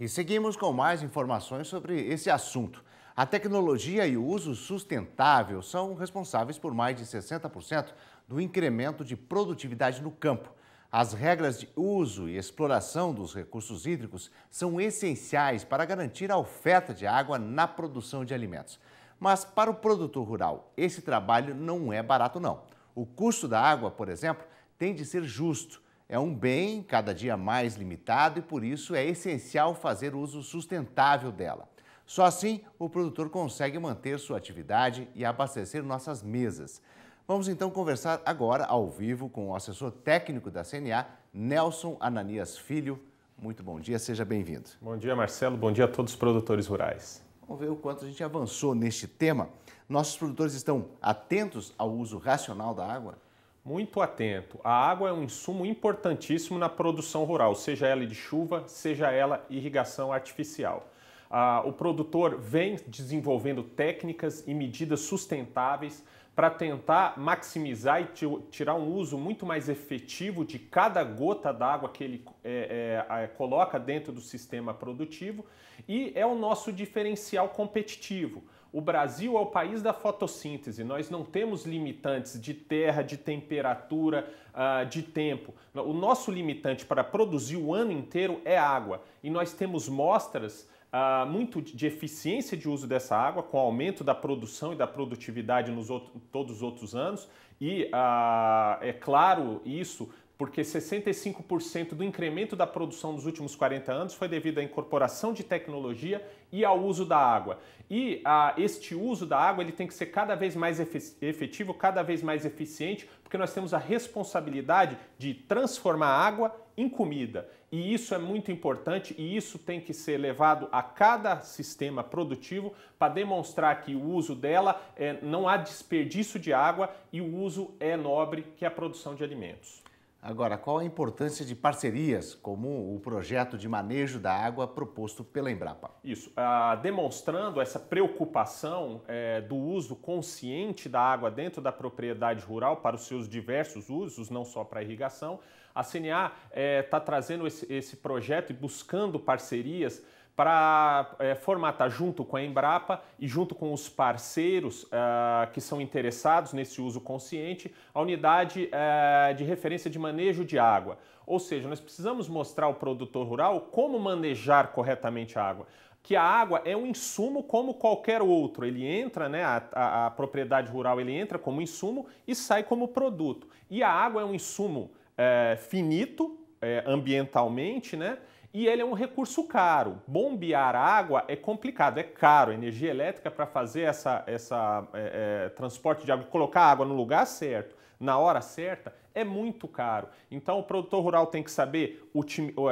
E seguimos com mais informações sobre esse assunto. A tecnologia e o uso sustentável são responsáveis por mais de 60% do incremento de produtividade no campo. As regras de uso e exploração dos recursos hídricos são essenciais para garantir a oferta de água na produção de alimentos. Mas para o produtor rural, esse trabalho não é barato não. O custo da água, por exemplo, tem de ser justo é um bem cada dia mais limitado e por isso é essencial fazer uso sustentável dela. Só assim o produtor consegue manter sua atividade e abastecer nossas mesas. Vamos então conversar agora ao vivo com o assessor técnico da CNA, Nelson Ananias Filho. Muito bom dia, seja bem-vindo. Bom dia, Marcelo. Bom dia a todos os produtores rurais. Vamos ver o quanto a gente avançou neste tema. Nossos produtores estão atentos ao uso racional da água? Muito atento. A água é um insumo importantíssimo na produção rural, seja ela de chuva, seja ela irrigação artificial. Ah, o produtor vem desenvolvendo técnicas e medidas sustentáveis para tentar maximizar e tirar um uso muito mais efetivo de cada gota d'água que ele é, é, é coloca dentro do sistema produtivo e é o nosso diferencial competitivo. O Brasil é o país da fotossíntese, nós não temos limitantes de terra, de temperatura, ah, de tempo. O nosso limitante para produzir o ano inteiro é água e nós temos mostras ah, muito de eficiência de uso dessa água, com aumento da produção e da produtividade nos todos os outros anos. E ah, é claro isso porque 65% do incremento da produção nos últimos 40 anos foi devido à incorporação de tecnologia e ao uso da água. E a, ah, este uso da água ele tem que ser cada vez mais efetivo, cada vez mais eficiente, porque nós temos a responsabilidade de transformar a água em comida. E isso é muito importante e isso tem que ser levado a cada sistema produtivo para demonstrar que o uso dela é, não há desperdício de água e o uso é nobre, que é a produção de alimentos. Agora, qual a importância de parcerias, como o projeto de manejo da água proposto pela Embrapa? Isso, ah, demonstrando essa preocupação é, do uso consciente da água dentro da propriedade rural para os seus diversos usos, não só para irrigação, a CNA está eh, é, trazendo esse, esse projeto e buscando parcerias para é, eh, formatar junto com a Embrapa e junto com os parceiros ah, que são interessados nesse uso consciente, a unidade eh, de referência de manejo de água. Ou seja, nós precisamos mostrar ao produtor rural como manejar corretamente a água que a água é um insumo como qualquer outro. Ele entra, né, a, a, a, propriedade rural ele entra como insumo e sai como produto. E a água é um insumo é, finito é, ambientalmente, né? E ele é um recurso caro. Bombear água é complicado, é caro. Energia elétrica para fazer essa, essa é, é, transporte de água, colocar água no lugar certo, na hora certa, é muito caro. Então o produtor rural tem que saber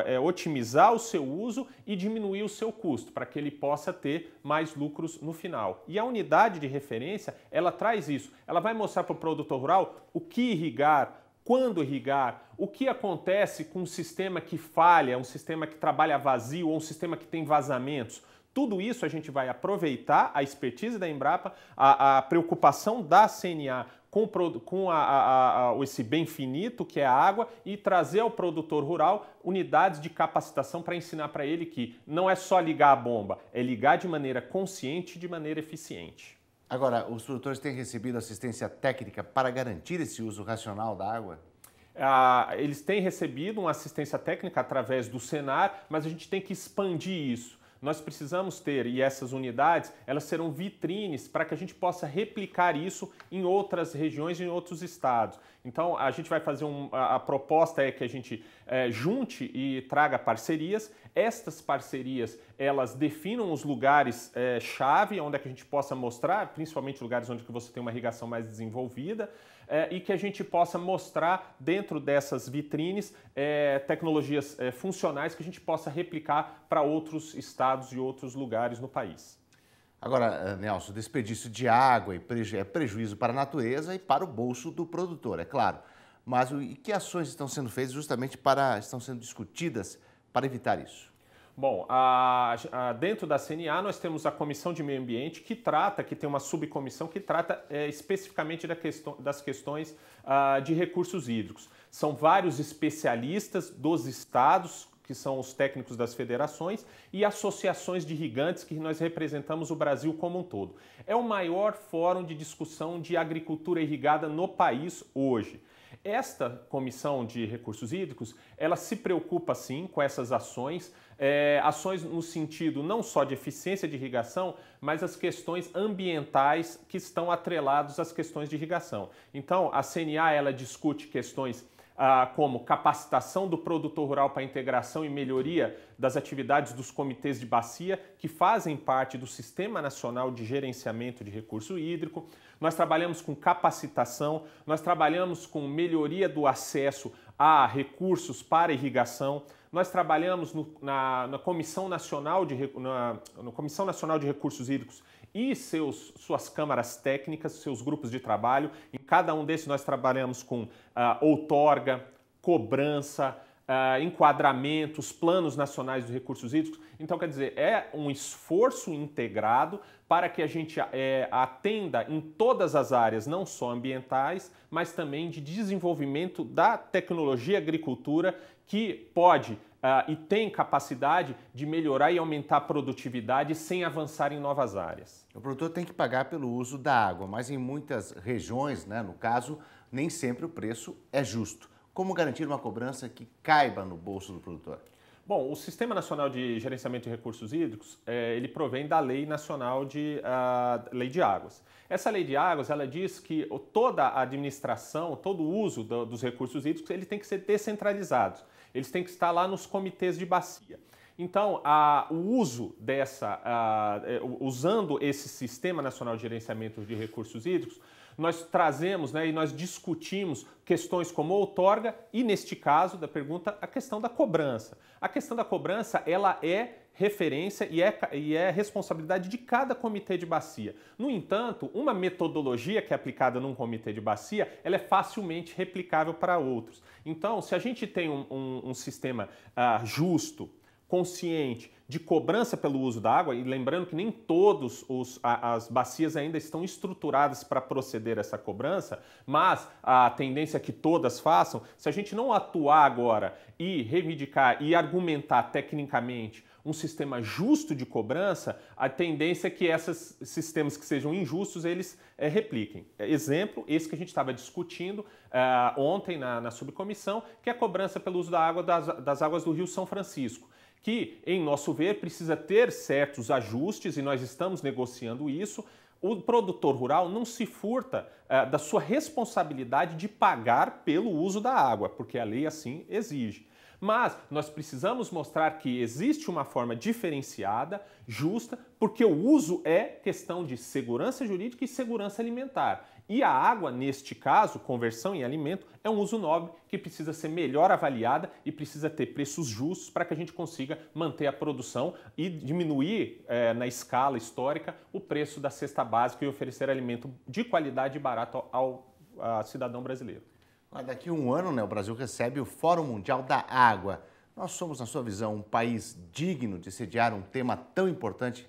é, otimizar o seu uso e diminuir o seu custo para que ele possa ter mais lucros no final. E a unidade de referência, ela traz isso. Ela vai mostrar para o produtor rural o que irrigar, quando irrigar, o que acontece com um sistema que falha, um sistema que trabalha vazio ou um sistema que tem vazamentos. Tudo isso a gente vai aproveitar a expertise da Embrapa, a, a preocupação da CNA com, com a, a, a, esse bem finito que é a água e trazer ao produtor rural unidades de capacitação para ensinar para ele que não é só ligar a bomba, é ligar de maneira consciente e de maneira eficiente. Agora, os produtores têm recebido assistência técnica para garantir esse uso racional da água? Ah, eles têm recebido uma assistência técnica através do Senar, mas a gente tem que expandir isso. Nós precisamos ter, e essas unidades, elas serão vitrines para que a gente possa replicar isso em outras regiões, em outros estados. Então, a gente vai fazer um, a, a proposta é que a gente é, junte e traga parcerias. Estas parcerias, elas definam os lugares é, chave, onde é que a gente possa mostrar, principalmente lugares onde que você tem uma irrigação mais desenvolvida é, e que a gente possa mostrar dentro dessas vitrines é, tecnologias é, funcionais que a gente possa replicar para outros estados e outros lugares no país. Agora, eh, Nelson, desperdício de água é prejuízo para a natureza e para o bolso do produtor, é claro. Mas e que ações estão sendo feitas justamente para, estão sendo discutidas para evitar isso? Bom, a, a, dentro da CNA nós temos a Comissão de Meio Ambiente que trata, que tem uma subcomissão que trata é, especificamente da questão, das questões ah, de recursos hídricos. São vários especialistas dos estados, que são os técnicos das federações, e associações de irrigantes, que nós representamos o Brasil como um todo. É o maior fórum de discussão de agricultura irrigada no país hoje. Esta comissão de recursos hídricos, ela se preocupa sim com essas ações, é, ações no sentido não só de eficiência de irrigação, mas as questões ambientais que estão atreladas às questões de irrigação. Então, a CNA ela discute questões ah, como capacitação do produtor rural para integração e melhoria das atividades dos comitês de bacia, que fazem parte do Sistema Nacional de Gerenciamento de Recurso Hídrico. Nós trabalhamos com capacitação, nós trabalhamos com melhoria do acesso a recursos para irrigação. Nós trabalhamos no, na, na, Comissão Nacional de, na, na Comissão Nacional de Recursos Hídricos e seus, suas câmaras técnicas, seus grupos de trabalho. Em cada um desses nós trabalhamos com uh, outorga, cobrança, uh, enquadramentos, planos nacionais de recursos hídricos. Então, quer dizer, é um esforço integrado para que a gente ah, é, atenda em todas as áreas, não só ambientais, mas também de desenvolvimento da tecnologia agricultura que pode uh, e tem capacidade de melhorar e aumentar a produtividade sem avançar em novas áreas. O produtor tem que pagar pelo uso da água, mas em muitas regiões, né, no caso, nem sempre o preço é justo. Como garantir uma cobrança que caiba no bolso do produtor? Bom, o Sistema Nacional de Gerenciamento de Recursos Hídricos, é, ele provém da Lei Nacional de uh, Lei de Águas. Essa Lei de Águas, ela diz que toda a administração, todo o uso do, dos recursos hídricos, ele tem que ser descentralizado. Eles têm que estar lá nos comitês de bacia. Então, a, o uso dessa, a, é, usando esse Sistema Nacional de Gerenciamento de Recursos Hídricos, nós trazemos né, e nós discutimos questões como outorga e, neste caso da pergunta, a questão da cobrança. A questão da cobrança, ela é referência e é, e é responsabilidade de cada comitê de bacia. No entanto, uma metodologia que é aplicada num comitê de bacia, ela é facilmente replicável para outros. Então, se a gente tem um, um, um sistema ah, justo, consciente de cobrança pelo uso da água, e lembrando que nem todas as bacias ainda estão estruturadas para proceder a essa cobrança, mas a tendência é que todas façam, se a gente não atuar agora e reivindicar e argumentar tecnicamente um sistema justo de cobrança, a tendência é que esses sistemas que sejam injustos, eles é, repliquem. É, exemplo, esse que a gente estava discutindo é, ontem na, na, subcomissão, que é a cobrança pelo uso da água das, das águas do Rio São Francisco que, em nosso ver, precisa ter certos ajustes e nós estamos negociando isso. O produtor rural não se furta é, da sua responsabilidade de pagar pelo uso da água, porque a lei assim exige. Mas nós precisamos mostrar que existe uma forma diferenciada, justa, porque o uso é questão de segurança jurídica e segurança alimentar. E a água, neste caso, conversão em alimento, é um uso nobre que precisa ser melhor avaliada e precisa ter preços justos para que a gente consiga manter a produção e diminuir é, na escala histórica o preço da cesta básica e oferecer alimento de qualidade e barato ao, ao cidadão brasileiro. Lá daqui a um ano, né, o Brasil recebe o Fórum Mundial da Água. Nós somos, na sua visão, um país digno de sediar um tema tão importante,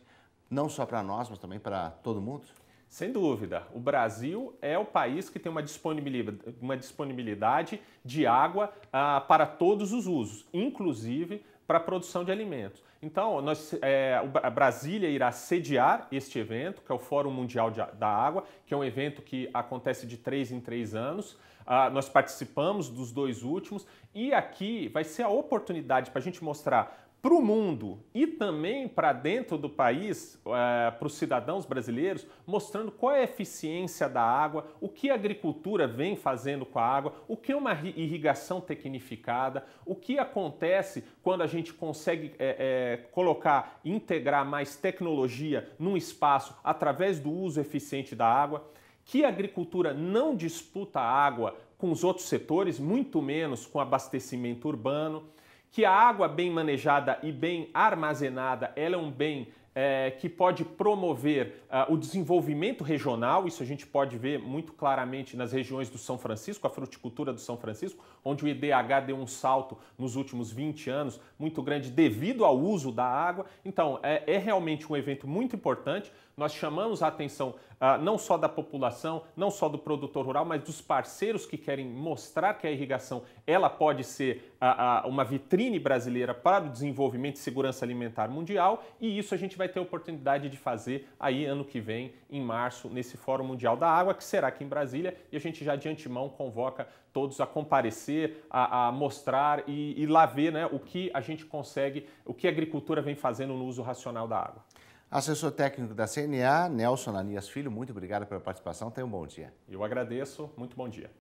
não só para nós, mas também para todo mundo? Sem dúvida. O Brasil é o país que tem uma disponibilidade, uma disponibilidade de água ah, para todos os usos, inclusive para a produção de alimentos. Então, nós, é, a Brasília irá sediar este evento, que é o Fórum Mundial de, da Água, que é um evento que acontece de três em três anos. Ah, nós participamos dos dois últimos e aqui vai ser a oportunidade para a gente mostrar para o mundo e também para dentro do país, eh, para os cidadãos brasileiros, mostrando qual é a eficiência da água, o que a agricultura vem fazendo com a água, o que é uma irrigação tecnificada, o que acontece quando a gente consegue é, é, colocar, integrar mais tecnologia num espaço através do uso eficiente da água, que a agricultura não disputa água com os outros setores, muito menos com abastecimento urbano que a água bem manejada e bem armazenada ela é um bem é, que pode promover uh, o desenvolvimento regional, isso a gente pode ver muito claramente nas regiões do São Francisco, a fruticultura do São Francisco, onde o IDH deu um salto nos últimos 20 anos muito grande devido ao uso da água. Então, é, é realmente um evento muito importante. Nós chamamos a atenção uh, não só da população, não só do produtor rural, mas dos parceiros que querem mostrar que a irrigação ela pode ser a, a, uma vitrine brasileira para o desenvolvimento e segurança alimentar mundial, e isso a gente vai ter a oportunidade de fazer aí ano que vem, em março, nesse Fórum Mundial da Água, que será aqui em Brasília, e a gente já de antemão convoca todos a comparecer, a, a mostrar e, e, lá ver né, o que a gente consegue, o que a agricultura vem fazendo no uso racional da água. Assessor técnico da CNA, Nelson Anias Filho, muito obrigado pela participação. Tenha um bom dia. Eu agradeço, muito bom dia.